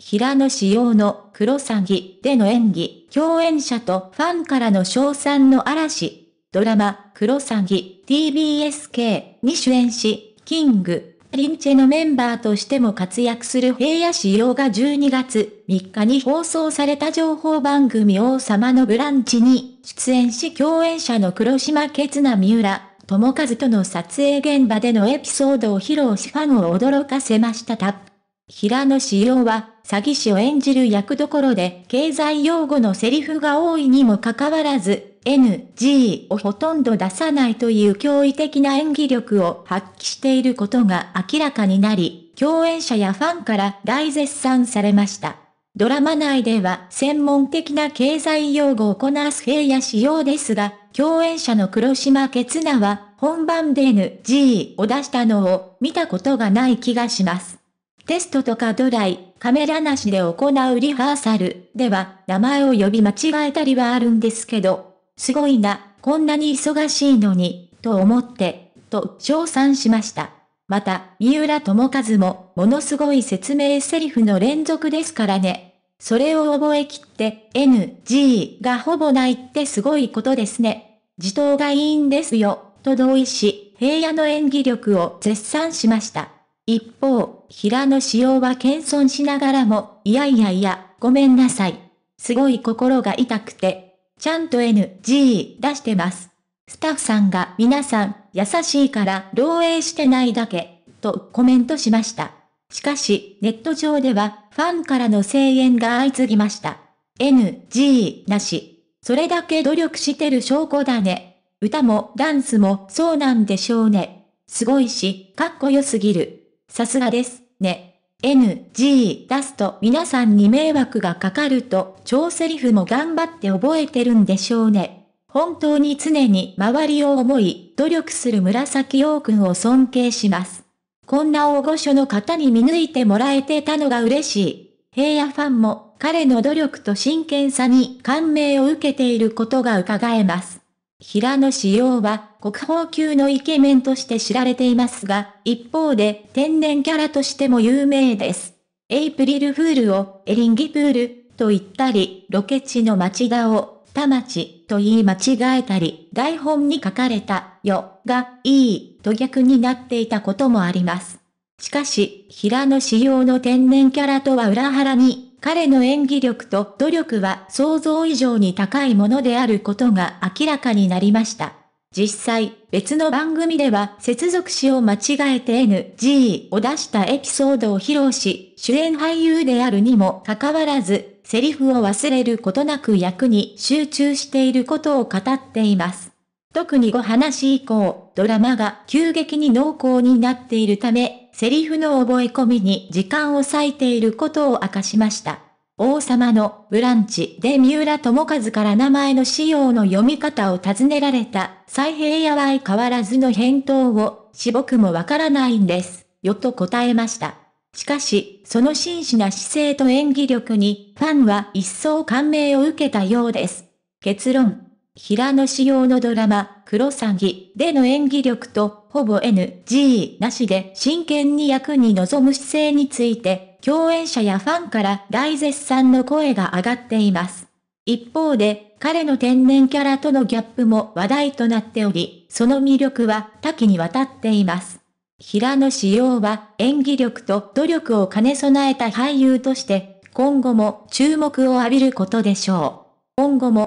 平野紫耀の黒詐欺での演技、共演者とファンからの称賛の嵐。ドラマ、黒詐欺 TBSK に主演し、キング、リンチェのメンバーとしても活躍する平野紫耀が12月3日に放送された情報番組王様のブランチに出演し共演者の黒島ケツナ三浦、友和との撮影現場でのエピソードを披露しファンを驚かせましたた。平野紫耀は、詐欺師を演じる役どころで、経済用語のセリフが多いにもかかわらず、NG をほとんど出さないという驚異的な演技力を発揮していることが明らかになり、共演者やファンから大絶賛されました。ドラマ内では専門的な経済用語をこなす平野仕様ですが、共演者の黒島ケツナは本番で NG を出したのを見たことがない気がします。テストとかドライ、カメラなしで行うリハーサルでは名前を呼び間違えたりはあるんですけど、すごいな、こんなに忙しいのに、と思って、と称賛しました。また、三浦智和も、ものすごい説明セリフの連続ですからね。それを覚えきって、NG がほぼないってすごいことですね。自頭がいいんですよ、と同意し、平野の演技力を絶賛しました。一方、平野紫耀は謙遜しながらも、いやいやいや、ごめんなさい。すごい心が痛くて、ちゃんと NG 出してます。スタッフさんが皆さん、優しいから漏洩してないだけ、とコメントしました。しかし、ネット上では、ファンからの声援が相次ぎました。NG なし。それだけ努力してる証拠だね。歌もダンスもそうなんでしょうね。すごいし、かっこよすぎる。さすがです、ね。NG 出すと皆さんに迷惑がかかると、超セリフも頑張って覚えてるんでしょうね。本当に常に周りを思い、努力する紫陽君を尊敬します。こんな大御所の方に見抜いてもらえてたのが嬉しい。平野ファンも彼の努力と真剣さに感銘を受けていることが伺えます。平野紫耀は国宝級のイケメンとして知られていますが、一方で天然キャラとしても有名です。エイプリルフールをエリンギプールと言ったり、ロケ地の町田を田町と言い間違えたり、台本に書かれたよがいいと逆になっていたこともあります。しかし、平野紫耀の天然キャラとは裏腹に彼の演技力と努力は想像以上に高いものであることが明らかになりました。実際、別の番組では接続詞を間違えて NG を出したエピソードを披露し、主演俳優であるにもかかわらず、セリフを忘れることなく役に集中していることを語っています。特にご話以降、ドラマが急激に濃厚になっているため、セリフの覚え込みに時間を割いていることを明かしました。王様のブランチで三浦友和から名前の仕様の読み方を尋ねられた、再平野は相変わらずの返答を、しぼくもわからないんです、よと答えました。しかし、その真摯な姿勢と演技力に、ファンは一層感銘を受けたようです。結論。平野紫耀のドラマ、クロサギでの演技力と、ほぼ NG なしで真剣に役に臨む姿勢について、共演者やファンから大絶賛の声が上がっています。一方で、彼の天然キャラとのギャップも話題となっており、その魅力は多岐にわたっています。平野紫耀は演技力と努力を兼ね備えた俳優として、今後も注目を浴びることでしょう。今後も